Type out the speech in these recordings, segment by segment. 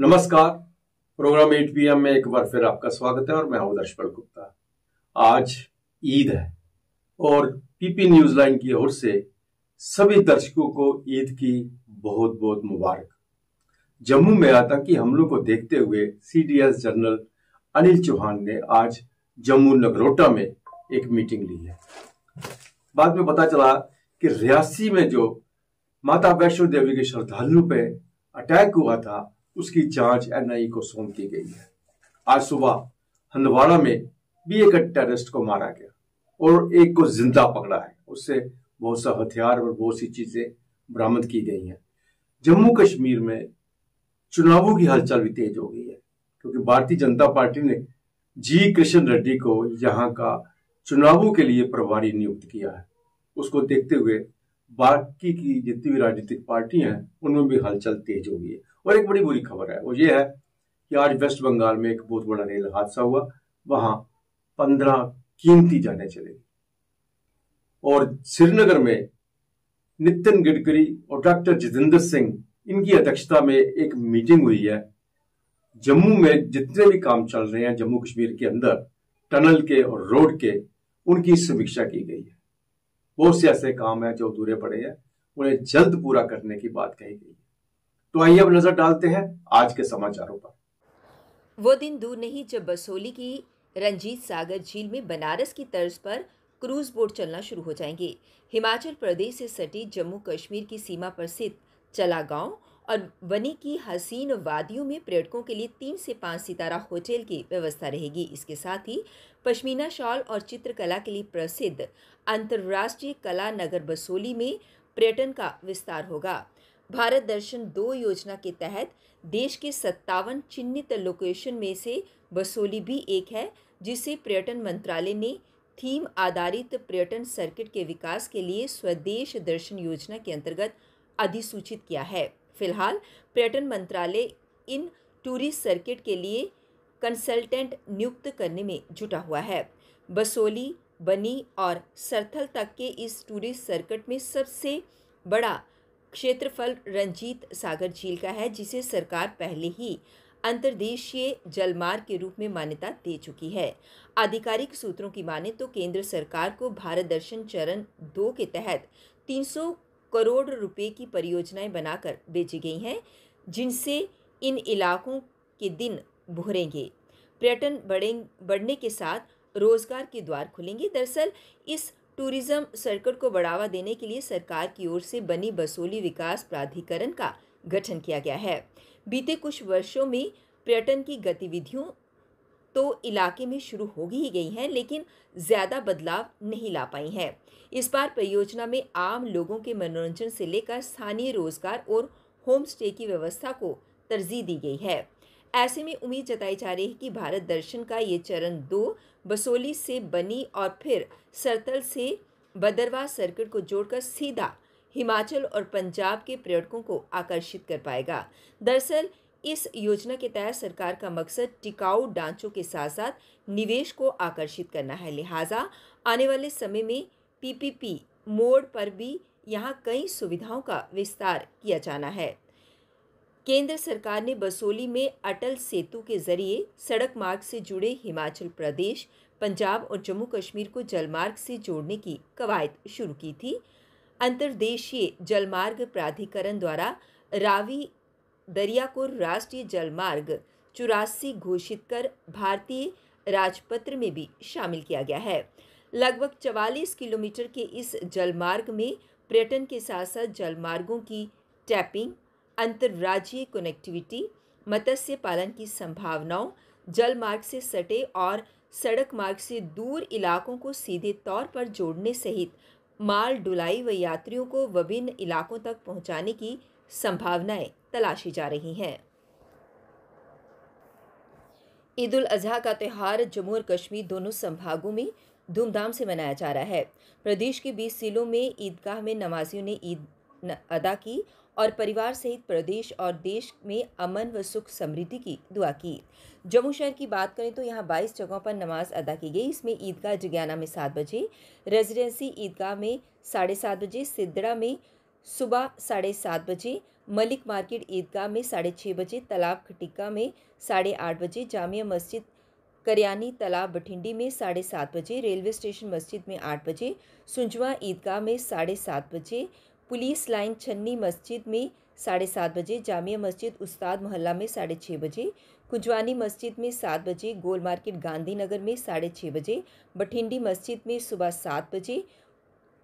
नमस्कार programme eight P में एक बार फिर आपका स्वागत है और मैं हूं दर्शपाल गुप्ता आज ईद है और पीपी न्यूज लाइन की ओर से सभी दर्शकों को ईद की बहुत बहुत मुबारक जम्मू में आतंकी हमलों को देखते हुए सीडीएस जनरल अनिल चौहान ने आज जम्मू नगरोटा में एक मीटिंग ली है बाद में पता चला कि रियासी में जो माता वैष्णो देवी के श्रद्धालु पे अटैक हुआ था उसकी जांच एनआईए को सौंप दी गई है आज सुबह हंदवाड़ा में भी एक टेररिस्ट को मारा गया और एक को जिंदा पकड़ा है उससे बहुत सा हथियार और बहुत सी चीजें बरामद की गई हैं जम्मू कश्मीर में चुनावों की हलचल भी तेज हो गई है क्योंकि भारतीय जनता पार्टी ने जी कृष्ण रेड्डी को यहाँ का चुनावों के लिए प्रभारी नियुक्त किया है उसको देखते हुए बाकी की जितनी भी राजनीतिक पार्टियां हैं उनमें भी हलचल तेज हो गई है और एक बड़ी बुरी खबर है वो ये है कि आज वेस्ट बंगाल में एक बहुत बड़ा रेल हादसा हुआ वहां पंद्रह कीमती जाने चले और श्रीनगर में नितिन गडकरी और डॉक्टर जितेंद्र सिंह इनकी अध्यक्षता में एक मीटिंग हुई है जम्मू में जितने भी काम चल रहे हैं जम्मू कश्मीर के अंदर टनल के और रोड के उनकी समीक्षा की गई है बहुत से ऐसे काम है जो अधूरे पड़े हैं उन्हें जल्द पूरा करने की बात कही गई है तो आइए अब नजर डालते हैं आज के समाचारों पर वो दिन दूर नहीं जब बसोली की रंजीत सागर झील में बनारस की तर्ज पर क्रूज बोट चलना शुरू हो जाएंगे हिमाचल प्रदेश से सटी जम्मू कश्मीर की सीमा पर स्थित चला गांव और वनी की हसीन वादियों में पर्यटकों के लिए तीन से पाँच सितारा होटल की व्यवस्था रहेगी इसके साथ ही पश्मीना शॉल और चित्रकला के लिए प्रसिद्ध अंतर्राष्ट्रीय कला नगर बसोली में पर्यटन का विस्तार होगा भारत दर्शन दो योजना के तहत देश के सत्तावन चिन्हित लोकेशन में से बसोली भी एक है जिसे पर्यटन मंत्रालय ने थीम आधारित पर्यटन सर्किट के विकास के लिए स्वदेश दर्शन योजना के अंतर्गत अधिसूचित किया है फिलहाल पर्यटन मंत्रालय इन टूरिस्ट सर्किट के लिए कंसल्टेंट नियुक्त करने में जुटा हुआ है बसोली बनी और सरथल तक के इस टूरिस्ट सर्किट में सबसे बड़ा क्षेत्रफल रंजीत सागर झील का है जिसे सरकार पहले ही अंतर्देशीय जलमार्ग के रूप में मान्यता दे चुकी है आधिकारिक सूत्रों की माने तो केंद्र सरकार को भारत दर्शन चरण दो के तहत 300 करोड़ रुपए की परियोजनाएं बनाकर बेची गई हैं जिनसे इन इलाकों के दिन भुरेंगे पर्यटन बढ़ें बढ़ने के साथ रोजगार के द्वार खुलेंगे दरअसल इस टूरिज्म सर्किट को बढ़ावा देने के लिए सरकार की ओर से बनी बसोली विकास प्राधिकरण का गठन किया गया है बीते कुछ वर्षों में पर्यटन की गतिविधियों तो इलाके में शुरू हो ही गई हैं लेकिन ज़्यादा बदलाव नहीं ला पाई हैं इस बार परियोजना में आम लोगों के मनोरंजन से लेकर स्थानीय रोजगार और होम स्टे की व्यवस्था को तरजीह दी गई है ऐसे में उम्मीद जताई जा रही है कि भारत दर्शन का ये चरण दो बसोली से बनी और फिर सरतल से बदरवा सर्किट को जोड़कर सीधा हिमाचल और पंजाब के पर्यटकों को आकर्षित कर पाएगा दरअसल इस योजना के तहत सरकार का मकसद टिकाऊ ढांचों के साथ साथ निवेश को आकर्षित करना है लिहाजा आने वाले समय में पीपीपी मोड पर भी यहाँ कई सुविधाओं का विस्तार किया जाना है केंद्र सरकार ने बसोली में अटल सेतु के जरिए सड़क मार्ग से जुड़े हिमाचल प्रदेश पंजाब और जम्मू कश्मीर को जलमार्ग से जोड़ने की कवायद शुरू की थी अंतर्देशीय जलमार्ग प्राधिकरण द्वारा रावी दरिया को राष्ट्रीय जलमार्ग चौरासी घोषित कर भारतीय राजपत्र में भी शामिल किया गया है लगभग 44 किलोमीटर के इस जलमार्ग में पर्यटन के साथ साथ जलमार्गों की टैपिंग अंतर्राज्यीय कनेक्टिविटी मत्स्य पालन की संभावनाओं जल मार्ग से सटे और सड़क मार्ग से दूर इलाकों को सीधे तौर पर जोड़ने सहित माल डुलाई व यात्रियों को विभिन्न इलाकों तक पहुंचाने की संभावनाएं तलाशी जा रही हैं ईद उल अजहा का त्यौहार जम्मू और कश्मीर दोनों संभागों में धूमधाम से मनाया जा रहा है प्रदेश के बीस जिलों में ईदगाह में नमाजियों ने ईद अदा की और परिवार सहित प्रदेश और देश में अमन व सुख समृद्धि की दुआ की जम्मू शहर की बात करें तो यहाँ 22 जगहों पर नमाज अदा की गई इसमें ईदगाह जगियाना में सात बजे रेजिडेंसी ईदगाह में साढ़े सात बजे सिद्धड़ा में सुबह साढ़े सात बजे मलिक मार्केट ईदगाह में साढ़े छः बजे तालाब खटिका में साढ़े आठ बजे जामिया मस्जिद करियानी तालाब बठिंडी में साढ़े सात बजे रेलवे स्टेशन मस्जिद में आठ बजे सुंजवा ईदगाह में साढ़े सात बजे पुलिस लाइन छन्नी मस्जिद में साढ़े सात बजे जामिया मस्जिद उस्ताद मोहल्ला में साढ़े छः बजे कुंजवानी मस्जिद में सात बजे गोल मार्केट गांधीनगर में साढ़े छः बजे बठिंडी मस्जिद में सुबह सात बजे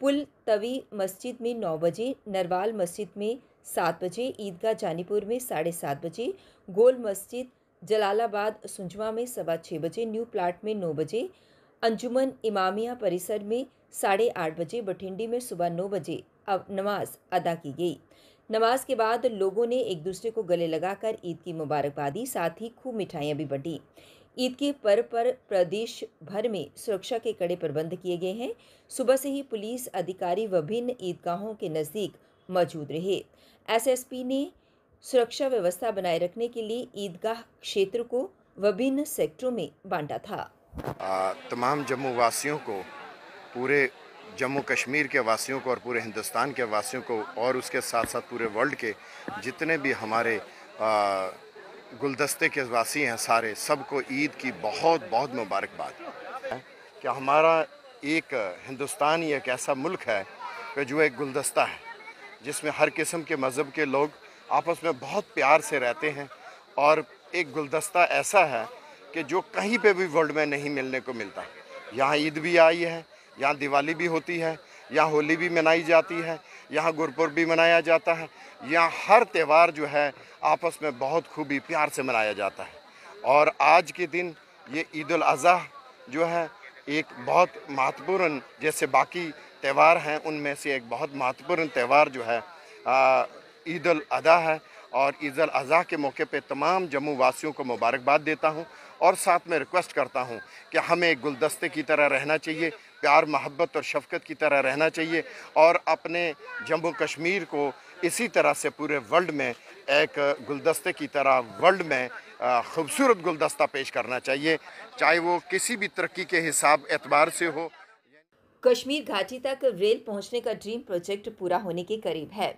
पुल तवी मस्जिद में नौ बजे नरवाल मस्जिद में सात बजे ईदगाह जानीपुर में साढ़े सात बजे गोल मस्जिद जलालाबाद सुंजवा में सवा छः बजे न्यू प्लाट में नौ बजे अंजुमन इमामिया परिसर में साढ़े आठ बजे बठिंडी में सुबह नौ बजे नमाज अदा की गई नमाज के बाद लोगों ने एक दूसरे को गले लगाकर ईद की मुबारकबाद दी साथ ही खूब मिठाइयाँ भी बटी ईद के पर्व पर प्रदेश भर में सुरक्षा के कड़े प्रबंध किए गए हैं सुबह से ही पुलिस अधिकारी विभिन्न ईदगाहों के नज़दीक मौजूद रहे एसएसपी ने सुरक्षा व्यवस्था बनाए रखने के लिए ईदगाह क्षेत्र को विभिन्न सेक्टरों में बांटा था आ, तमाम जम्मू वासियों को पूरे जम्मू कश्मीर के वासियों को और पूरे हिंदुस्तान के वासियों को और उसके साथ साथ पूरे वर्ल्ड के जितने भी हमारे गुलदस्ते के वासी हैं सारे सबको ईद की बहुत बहुत मुबारकबाद कि हमारा एक हिंदुस्तान ही एक ऐसा मुल्क है कि जो एक गुलदस्ता है जिसमें हर किस्म के मज़हब के लोग आपस में बहुत प्यार से रहते हैं और एक गुलदस्ता ऐसा है कि जो कहीं पे भी वर्ल्ड में नहीं मिलने को मिलता यहाँ ईद भी आई है यहाँ दिवाली भी होती है यहाँ होली भी मनाई जाती है यहाँ गुरपुर भी मनाया जाता है यहाँ हर त्यौहार जो है आपस में बहुत खूबी प्यार से मनाया जाता है और आज के दिन ये ईद अज़ी जो है एक बहुत महत्वपूर्ण जैसे बाकी त्यौहार हैं उनमें से एक बहुत महत्वपूर्ण त्यौहार जो है ईद अज़ी है और ईद अजी के मौके पे तमाम जम्मू वासियों को मुबारकबाद देता हूँ और साथ में रिक्वेस्ट करता हूँ कि हमें गुलदस्ते की तरह रहना चाहिए प्यार मोहब्बत और शफकत की तरह रहना चाहिए और अपने जम्मू कश्मीर को इसी तरह से पूरे वर्ल्ड में एक गुलदस्ते की तरह वर्ल्ड में खूबसूरत गुलदस्ता पेश करना चाहिए चाहे वो किसी भी तरक्की के हिसाब एतबार से हो कश्मीर घाटी तक रेल पहुंचने का ड्रीम प्रोजेक्ट पूरा होने के करीब है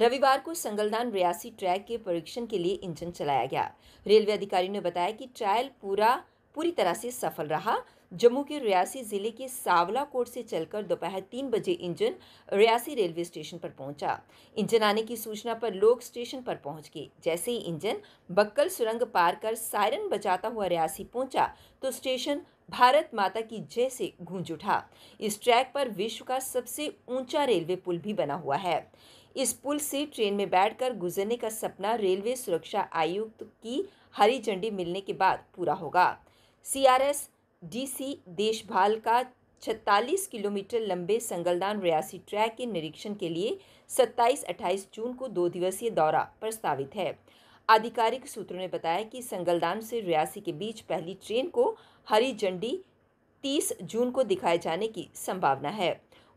रविवार को संगलदान रियासी ट्रैक के परीक्षण के लिए इंजन चलाया गया रेलवे अधिकारी ने बताया कि ट्रायल पूरा पूरी तरह से सफल रहा जम्मू के रियासी ज़िले के सावला कोट से चलकर दोपहर तीन बजे इंजन रियासी रेलवे स्टेशन पर पहुंचा। इंजन आने की सूचना पर लोग स्टेशन पर पहुंच गए जैसे ही इंजन बक्कल सुरंग पार कर सायरन बजाता हुआ रियासी पहुंचा तो स्टेशन भारत माता की जय से गूंज उठा इस ट्रैक पर विश्व का सबसे ऊंचा रेलवे पुल भी बना हुआ है इस पुल से ट्रेन में बैठकर गुजरने का सपना रेलवे सुरक्षा आयुक्त की हरी झंडी मिलने के बाद पूरा होगा सीआरएस डीसी देशभाल का 46 किलोमीटर लंबे संगलदान रियासी ट्रैक के निरीक्षण के लिए 27-28 जून को दो दिवसीय दौरा प्रस्तावित है आधिकारिक सूत्रों ने बताया कि संगलदान से रियासी के बीच पहली ट्रेन को हरी झंडी 30 जून को दिखाए जाने की संभावना है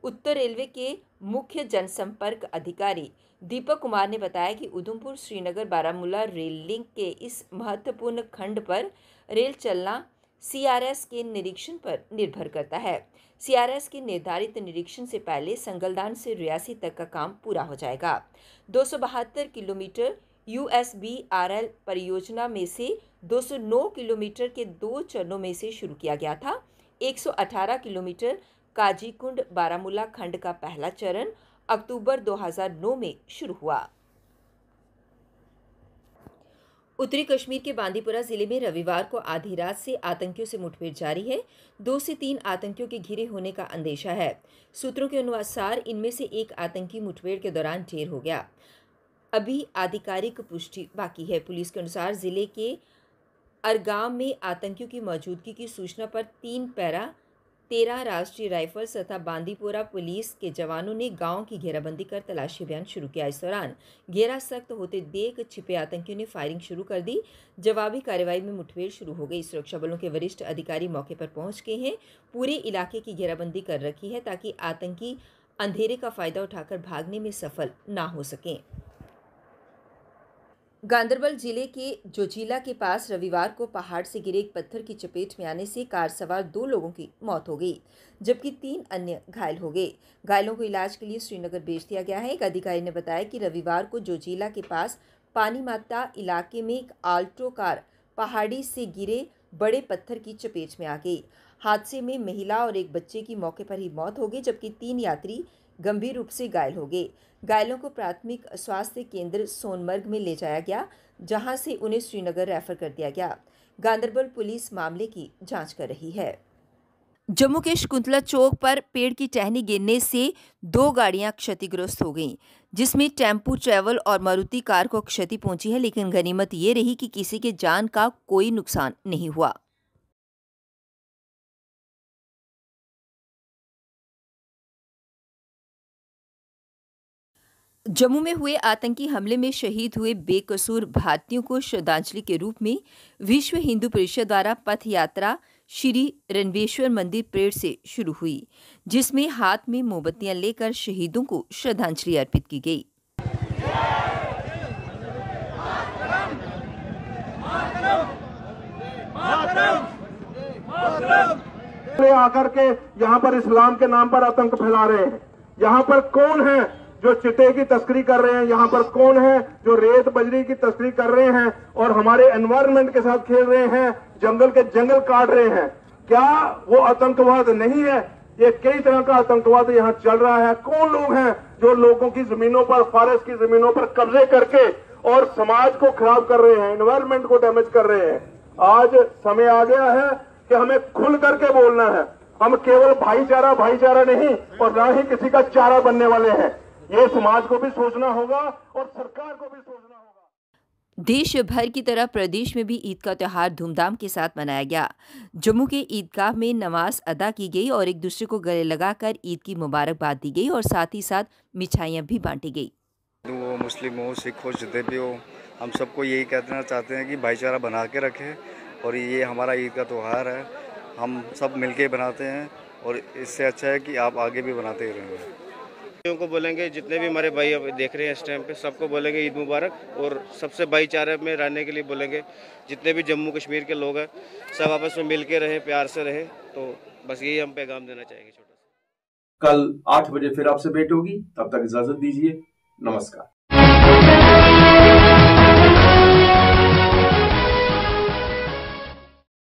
उत्तर रेलवे के मुख्य जनसंपर्क अधिकारी दीपक कुमार ने बताया कि उधमपुर श्रीनगर बारामूला रेल लिंक के इस महत्वपूर्ण खंड पर रेल चलना सीआरएस के निरीक्षण पर निर्भर करता है सीआरएस के निर्धारित निरीक्षण से पहले संगलदान से रियासी तक का काम पूरा हो जाएगा दो kilometre U S B R L परियोजना में से 209 किलोमीटर के दो चरणों में से शुरू किया गया था 118 किलोमीटर काजीकुंड बारामूला खंड का पहला चरण अक्टूबर 2009 में शुरू हुआ उत्तरी कश्मीर के बांदीपुरा जिले में रविवार को आधी रात से आतंकियों से मुठभेड़ जारी है दो से तीन आतंकियों के घिरे होने का अंदेशा है सूत्रों के अनुसार इनमें से एक आतंकी मुठभेड़ के दौरान ढेर हो गया अभी आधिकारिक पुष्टि बाकी है पुलिस के अनुसार जिले के अरगाम में आतंकियों की मौजूदगी की सूचना पर तीन पैरा तेरह राष्ट्रीय राइफल्स तथा बांदीपोरा पुलिस के जवानों ने गांव की घेराबंदी कर तलाशी अभियान शुरू किया इस दौरान घेरा सख्त होते देख छिपे आतंकियों ने फायरिंग शुरू कर दी जवाबी कार्रवाई में मुठभेड़ शुरू हो गई सुरक्षा बलों के वरिष्ठ अधिकारी मौके पर पहुंच गए हैं पूरे इलाके की घेराबंदी कर रखी है ताकि आतंकी अंधेरे का फायदा उठाकर भागने में सफल ना हो सकें गांधरबल जिले के जोजिला के पास रविवार को पहाड़ से गिरे एक पत्थर की चपेट में आने से कार सवार दो लोगों की मौत हो गई जबकि तीन अन्य घायल हो गए घायलों को इलाज के लिए श्रीनगर भेज दिया गया है एक अधिकारी ने बताया कि रविवार को जोजिला के पास पानी माता इलाके में एक आल्टो कार पहाड़ी से गिरे बड़े पत्थर की चपेट में आ गई हादसे में महिला और एक बच्चे की मौके पर ही मौत हो गई जबकि तीन यात्री गंभीर रूप से घायल हो गए घायलों को प्राथमिक स्वास्थ्य केंद्र सोनमर्ग में ले जाया गया जहां से उन्हें श्रीनगर रेफर कर दिया गया गांधरबल पुलिस मामले की जांच कर रही है जम्मू के शकुंतला चौक पर पेड़ की टहनी गिरने से दो गाड़ियां क्षतिग्रस्त हो गईं जिसमें टेम्पू ट्रैवल और मारुति कार को क्षति पहुंची है लेकिन गनीमत ये रही कि किसी के जान का कोई नुकसान नहीं हुआ जम्मू में हुए आतंकी हमले में शहीद हुए बेकसूर भारतीयों को श्रद्धांजलि के रूप में विश्व हिंदू परिषद द्वारा पथ यात्रा श्री रणवेश्वर मंदिर परेड से शुरू हुई जिसमें हाथ में मोमबत्तियां लेकर शहीदों को श्रद्धांजलि अर्पित की गई आकर के यहाँ पर इस्लाम के नाम पर आतंक फैला रहे हैं यहाँ पर कौन है जो चिटे की तस्करी कर रहे हैं यहाँ पर कौन है जो रेत बजरी की तस्करी कर रहे हैं और हमारे एनवायरमेंट के साथ खेल रहे हैं जंगल के जंगल काट रहे हैं क्या वो आतंकवाद नहीं है ये कई तरह का आतंकवाद यहाँ चल रहा है कौन लोग हैं जो लोगों की जमीनों पर फॉरेस्ट की जमीनों पर कब्जे करके और समाज को खराब कर रहे हैं एनवायरमेंट को डैमेज कर रहे हैं आज समय आ गया है कि हमें खुल करके बोलना है हम केवल भाईचारा भाईचारा नहीं और ना ही किसी का चारा बनने वाले हैं ये समाज को भी सोचना होगा और सरकार को भी सोचना होगा देश भर की तरह प्रदेश में भी ईद का त्यौहार धूमधाम के साथ मनाया गया जम्मू के ईदगाह में नमाज अदा की गई और एक दूसरे को गले लगाकर ईद की मुबारकबाद दी गई और साथ ही साथ मिठाइयाँ भी बांटी गई हिंदू हो मुस्लिम हो सिख हो जितने भी हो हम सबको यही कहना चाहते हैं कि भाईचारा बना के रखें और ये हमारा ईद का त्यौहार है हम सब मिल बनाते हैं और इससे अच्छा है कि आप आगे भी बनाते ही रहेंगे भाइयों को बोलेंगे जितने भी हमारे भाई देख रहे हैं इस टाइम पे सबको बोलेंगे ईद मुबारक और सबसे भाईचारे में रहने के लिए बोलेंगे जितने भी जम्मू कश्मीर के लोग हैं सब आपस में मिल के रहें प्यार से रहें तो बस यही हम पैगाम देना चाहेंगे छोटा सा कल आठ बजे फिर आपसे भेंट होगी तब तक इजाजत दीजिए नमस्कार